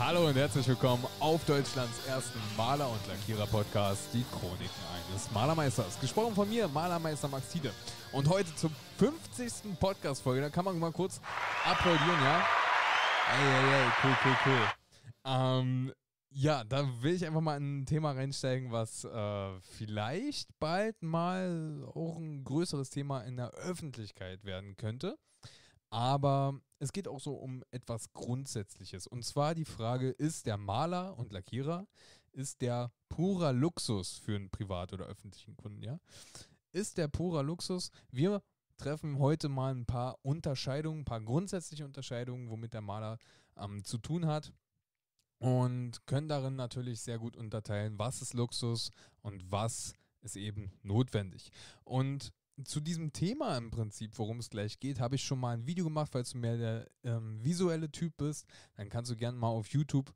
Hallo und herzlich willkommen auf Deutschlands ersten Maler- und Lackierer-Podcast, die Chroniken eines Malermeisters. Gesprochen von mir, Malermeister Max Tiede. Und heute zur 50. Podcast-Folge, da kann man mal kurz applaudieren, ja? Ey, ey, ey, cool, cool, cool. Ähm, ja, da will ich einfach mal in ein Thema reinsteigen, was äh, vielleicht bald mal auch ein größeres Thema in der Öffentlichkeit werden könnte. Aber es geht auch so um etwas Grundsätzliches. Und zwar die Frage, ist der Maler und Lackierer, ist der purer Luxus für einen privat- oder öffentlichen Kunden, ja? Ist der purer Luxus? Wir treffen heute mal ein paar Unterscheidungen, ein paar grundsätzliche Unterscheidungen, womit der Maler ähm, zu tun hat. Und können darin natürlich sehr gut unterteilen, was ist Luxus und was ist eben notwendig. Und zu diesem Thema im Prinzip, worum es gleich geht, habe ich schon mal ein Video gemacht, falls du mehr der ähm, visuelle Typ bist, dann kannst du gerne mal auf YouTube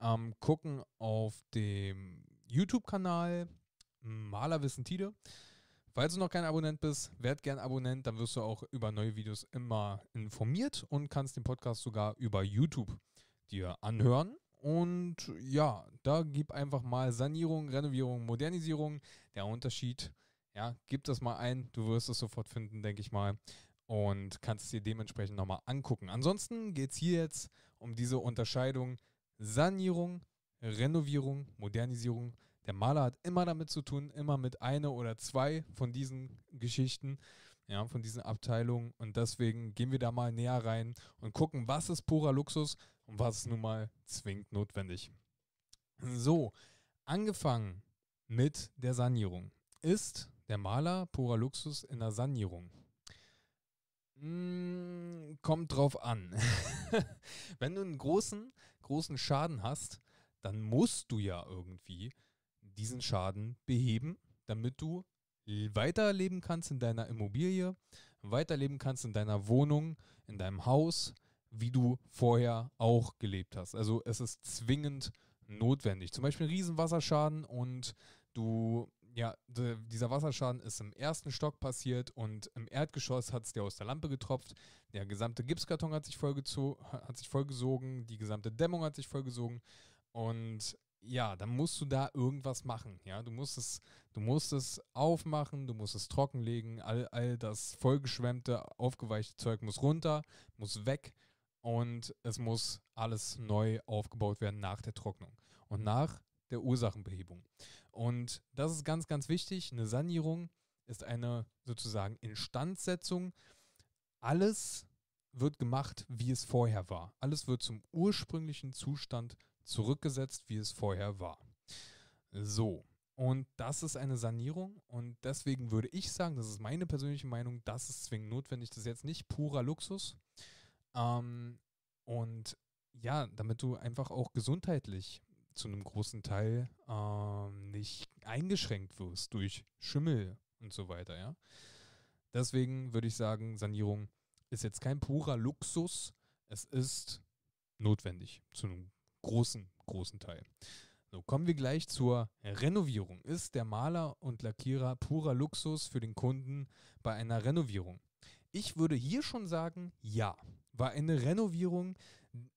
ähm, gucken auf dem YouTube-Kanal Malerwissen Tide. Falls du noch kein Abonnent bist, werd gern Abonnent, dann wirst du auch über neue Videos immer informiert und kannst den Podcast sogar über YouTube dir anhören. Und ja, da gib einfach mal Sanierung, Renovierung, Modernisierung, der Unterschied ist, ja, gib das mal ein, du wirst es sofort finden, denke ich mal. Und kannst es dir dementsprechend nochmal angucken. Ansonsten geht es hier jetzt um diese Unterscheidung Sanierung, Renovierung, Modernisierung. Der Maler hat immer damit zu tun, immer mit einer oder zwei von diesen Geschichten, ja, von diesen Abteilungen. Und deswegen gehen wir da mal näher rein und gucken, was ist purer Luxus und was ist nun mal zwingend notwendig. So, angefangen mit der Sanierung ist der Maler, purer Luxus in der Sanierung. Mm, kommt drauf an. Wenn du einen großen, großen Schaden hast, dann musst du ja irgendwie diesen Schaden beheben, damit du weiterleben kannst in deiner Immobilie, weiterleben kannst in deiner Wohnung, in deinem Haus, wie du vorher auch gelebt hast. Also es ist zwingend notwendig. Zum Beispiel ein Riesenwasserschaden und du ja, de, dieser Wasserschaden ist im ersten Stock passiert und im Erdgeschoss hat es dir aus der Lampe getropft. Der gesamte Gipskarton hat sich, hat sich vollgesogen, die gesamte Dämmung hat sich vollgesogen. Und ja, dann musst du da irgendwas machen. Ja, du musst es, du musst es aufmachen, du musst es trockenlegen, all, all das vollgeschwemmte, aufgeweichte Zeug muss runter, muss weg und es muss alles neu aufgebaut werden nach der Trocknung und nach der Ursachenbehebung. Und das ist ganz, ganz wichtig. Eine Sanierung ist eine sozusagen Instandsetzung. Alles wird gemacht, wie es vorher war. Alles wird zum ursprünglichen Zustand zurückgesetzt, wie es vorher war. So, und das ist eine Sanierung. Und deswegen würde ich sagen, das ist meine persönliche Meinung, das ist zwingend notwendig. Das ist jetzt nicht purer Luxus. Ähm, und ja, damit du einfach auch gesundheitlich zu einem großen Teil ähm, nicht eingeschränkt wirst durch Schimmel und so weiter, ja. Deswegen würde ich sagen, Sanierung ist jetzt kein purer Luxus, es ist notwendig zu einem großen, großen Teil. So, kommen wir gleich zur Renovierung. Ist der Maler und Lackierer purer Luxus für den Kunden bei einer Renovierung? Ich würde hier schon sagen, ja, weil eine Renovierung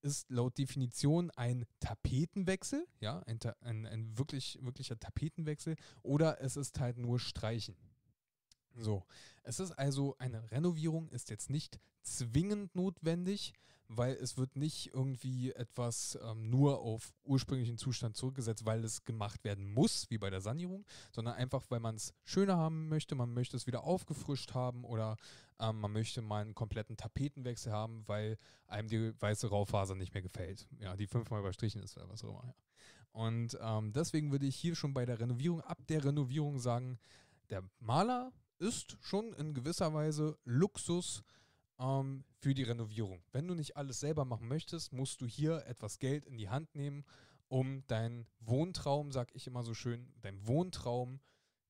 ist laut Definition ein Tapetenwechsel, ja, ein, ein, ein wirklich, wirklicher Tapetenwechsel, oder es ist halt nur Streichen. So, es ist also eine Renovierung, ist jetzt nicht zwingend notwendig, weil es wird nicht irgendwie etwas ähm, nur auf ursprünglichen Zustand zurückgesetzt, weil es gemacht werden muss, wie bei der Sanierung, sondern einfach, weil man es schöner haben möchte, man möchte es wieder aufgefrischt haben oder ähm, man möchte mal einen kompletten Tapetenwechsel haben, weil einem die weiße Raufaser nicht mehr gefällt. Ja, die fünfmal überstrichen ist oder was auch immer. Ja. Und ähm, deswegen würde ich hier schon bei der Renovierung, ab der Renovierung sagen, der Maler ist schon in gewisser Weise Luxus ähm, für die Renovierung. Wenn du nicht alles selber machen möchtest, musst du hier etwas Geld in die Hand nehmen, um deinen Wohntraum, sag ich immer so schön, deinen Wohntraum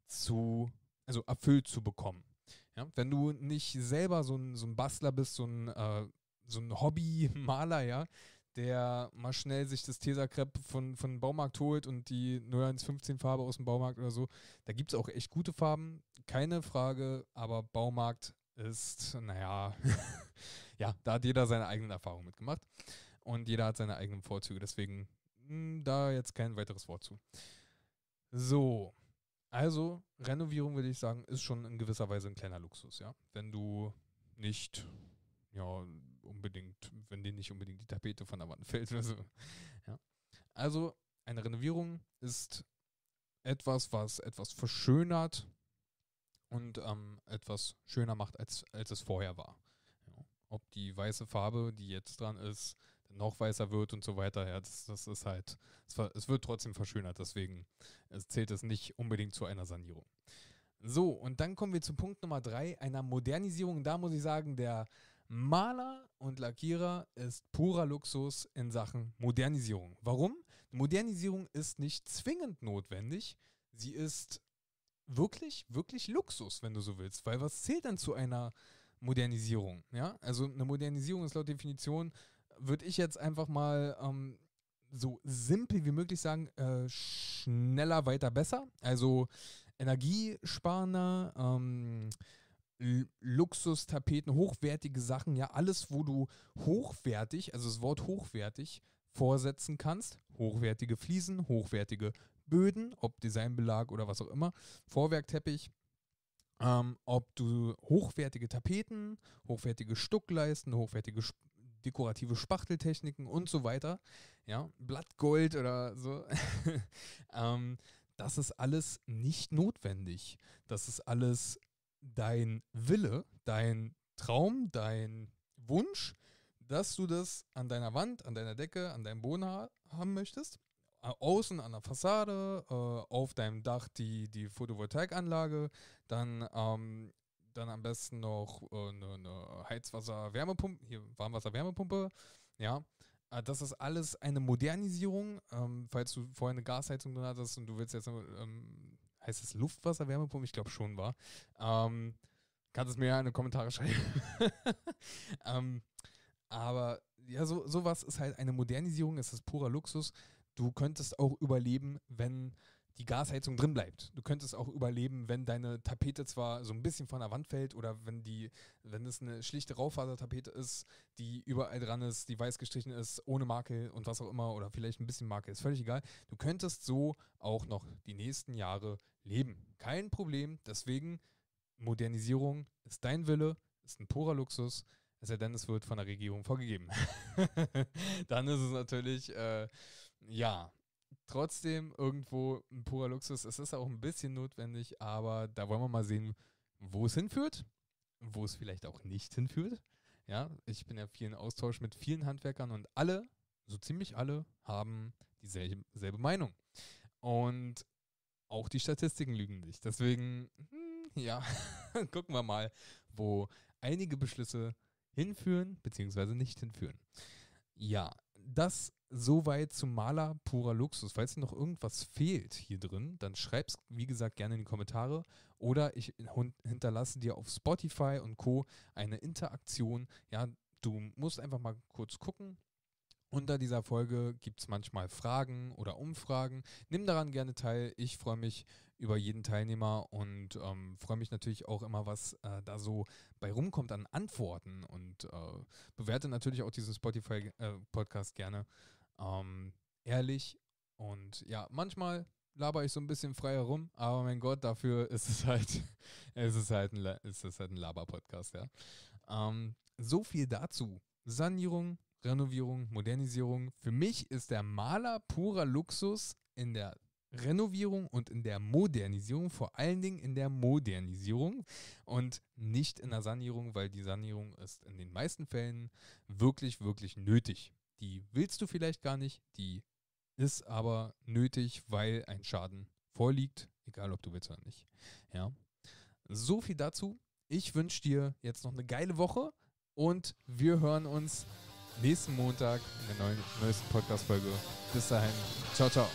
zu, also erfüllt zu bekommen. Ja? Wenn du nicht selber so ein, so ein Bastler bist, so ein, äh, so ein Hobby-Maler, ja, der mal schnell sich das Tesakrepp von, von Baumarkt holt und die 0115 Farbe aus dem Baumarkt oder so. Da gibt es auch echt gute Farben, keine Frage, aber Baumarkt ist, naja, ja, da hat jeder seine eigenen Erfahrungen mitgemacht und jeder hat seine eigenen Vorzüge. Deswegen mh, hm, da jetzt kein weiteres Wort zu. So, also Renovierung würde ich sagen, ist schon in gewisser Weise ein kleiner Luxus, ja. Wenn du nicht, ja, unbedingt, wenn dir nicht unbedingt die Tapete von der Wand fällt oder so. Ja. Also eine Renovierung ist etwas, was etwas verschönert und ähm, etwas schöner macht, als, als es vorher war. Ja. Ob die weiße Farbe, die jetzt dran ist, noch weißer wird und so weiter, ja, das, das ist halt, es, wird trotzdem verschönert, deswegen es zählt es nicht unbedingt zu einer Sanierung. So, und dann kommen wir zu Punkt Nummer drei einer Modernisierung. Da muss ich sagen, der Maler und Lackierer ist purer Luxus in Sachen Modernisierung. Warum? Modernisierung ist nicht zwingend notwendig, sie ist wirklich, wirklich Luxus, wenn du so willst. Weil was zählt denn zu einer Modernisierung? Ja, also eine Modernisierung ist laut Definition, würde ich jetzt einfach mal ähm, so simpel wie möglich sagen, äh, schneller, weiter, besser. Also energiesparender, ähm, Luxustapeten, hochwertige Sachen, ja, alles, wo du hochwertig, also das Wort hochwertig, vorsetzen kannst. Hochwertige Fliesen, hochwertige Böden, ob Designbelag oder was auch immer, Vorwerkteppich, ähm, ob du hochwertige Tapeten, hochwertige Stuckleisten, hochwertige Sp dekorative Spachteltechniken und so weiter, ja, Blattgold oder so. ähm, das ist alles nicht notwendig. Das ist alles dein Wille, dein Traum, dein Wunsch dass du das an deiner Wand, an deiner Decke, an deinem Boden ha haben möchtest. Außen an der Fassade, äh, auf deinem Dach die, die Photovoltaikanlage, dann, ähm, dann am besten noch eine äh, ne, ne Heizwasser-Wärmepumpe, hier Warmwasser-Wärmepumpe, ja. Äh, das ist alles eine Modernisierung. Ähm, falls du vorher eine Gasheizung drin hattest und du willst jetzt, ähm, heißt es Luftwasser-Wärmepumpe? Ich glaube schon, war. Ähm, kannst es mir ja in die Kommentare schreiben. ähm, aber ja, so, sowas ist halt eine Modernisierung, es ist purer Luxus. Du könntest auch überleben, wenn die Gasheizung drin bleibt. Du könntest auch überleben, wenn deine Tapete zwar so ein bisschen von der Wand fällt oder wenn die, wenn es eine schlichte Raufasertapete ist, die überall dran ist, die weiß gestrichen ist, ohne Makel und was auch immer oder vielleicht ein bisschen Makel, ist völlig egal. Du könntest so auch noch die nächsten Jahre leben. Kein Problem. Deswegen, Modernisierung ist dein Wille, ist ein purer Luxus. Es sei denn, es wird von der Regierung vorgegeben. Dann ist es natürlich, äh, ja, trotzdem irgendwo ein purer Luxus. Es ist auch ein bisschen notwendig, aber da wollen wir mal sehen, wo es hinführt, wo es vielleicht auch nicht hinführt. Ja, ich bin ja viel in Austausch mit vielen Handwerkern und alle, so ziemlich alle, haben dieselbe selbe Meinung. Und auch die Statistiken lügen nicht. Deswegen, hm, ja, gucken wir mal, wo einige Beschlüsse hinführen beziehungsweise nicht hinführen. Ja, das soweit zum Maler purer Luxus. Falls dir noch irgendwas fehlt hier drin, dann schreib's, wie gesagt, gerne in die Kommentare oder ich hinterlasse dir auf Spotify und Co. eine Interaktion. Ja, du musst einfach mal kurz gucken, unter dieser Folge gibt es manchmal Fragen oder Umfragen. Nimm daran gerne teil. Ich freue mich über jeden Teilnehmer und ähm, freue mich natürlich auch immer, was äh, da so bei rumkommt an Antworten und äh, bewerte natürlich auch diesen Spotify-Podcast äh, gerne ähm, ehrlich. Und ja, manchmal laber ich so ein bisschen frei herum, aber mein Gott, dafür ist es halt, ist halt ein, halt ein Laber-Podcast, ja. Ähm, so viel dazu. Sanierung Renovierung, Modernisierung. Für mich ist der Maler purer Luxus in der Renovierung und in der Modernisierung, vor allen Dingen in der Modernisierung und nicht in der Sanierung, weil die Sanierung ist in den meisten Fällen wirklich, wirklich nötig. Die willst du vielleicht gar nicht, die ist aber nötig, weil ein Schaden vorliegt, egal ob du willst oder nicht. Ja. So viel dazu. Ich wünsche dir jetzt noch eine geile Woche und wir hören uns nächsten Montag in der neuen, neuesten Podcast-Folge. Bis dahin. Ciao, ciao.